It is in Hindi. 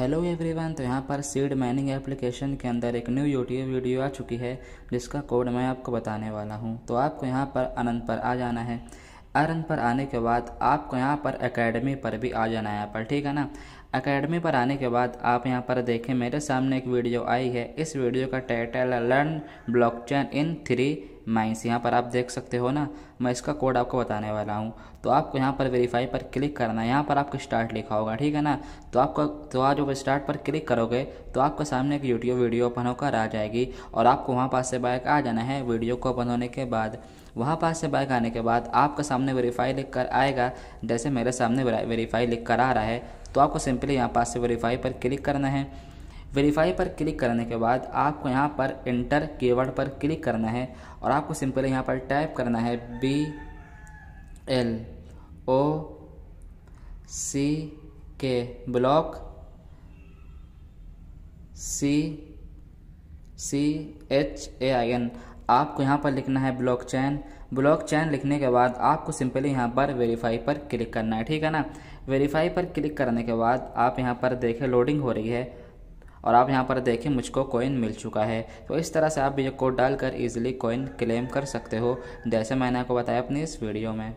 हेलो एवरीवन तो यहाँ पर सीड माइनिंग एप्लीकेशन के अंदर एक न्यू यूट्यूब वीडियो आ चुकी है जिसका कोड मैं आपको बताने वाला हूँ तो आपको यहाँ पर अनंत पर आ जाना है अनंत पर आने के बाद आपको यहाँ पर एकेडमी पर भी आ जाना है यहाँ पर ठीक है ना एकेडमी पर आने के बाद आप यहाँ पर देखें मेरे सामने एक वीडियो आई है इस वीडियो का टाइटल है learn block in three mins यहाँ पर आप देख सकते हो ना मैं इसका कोड आपको बताने वाला हूँ तो आपको यहाँ पर वेरीफाई पर क्लिक करना है यहाँ पर आपको स्टार्ट लिखा होगा ठीक है ना तो आपका तो आज जब स्टार्ट पर क्लिक करोगे तो आपके सामने एक यूट्यूब वीडियो ओपन होकर आ जाएगी और आपको वहाँ पास से बाइक आ जाना है वीडियो को ओपन होने के बाद वहाँ पास से बाइक आने के बाद आपका सामने वेरीफाई लिख कर आएगा जैसे मेरे सामने वेरीफाई लिख कर आ रहा है तो आपको सिंपली यहाँ पास से वेरीफाई पर क्लिक करना है वेरीफाई पर क्लिक करने के बाद आपको यहाँ पर इंटर कीवर्ड पर क्लिक करना है और आपको सिंपली यहाँ पर टाइप करना है B L O C K block C C H A I N आपको यहाँ पर लिखना है ब्लॉक चैन ब्लॉक चैन लिखने के बाद आपको सिंपली यहाँ पर वेरीफाई पर क्लिक करना है ठीक है ना वेरीफाई पर क्लिक करने के बाद आप यहाँ पर देखें लोडिंग हो रही है और आप यहाँ पर देखें मुझको कोइन मिल चुका है तो इस तरह से आप भी ये कोड डालकर इजीली कोइन क्लेम कर सकते हो जैसे मैंने आपको बताया अपनी इस वीडियो में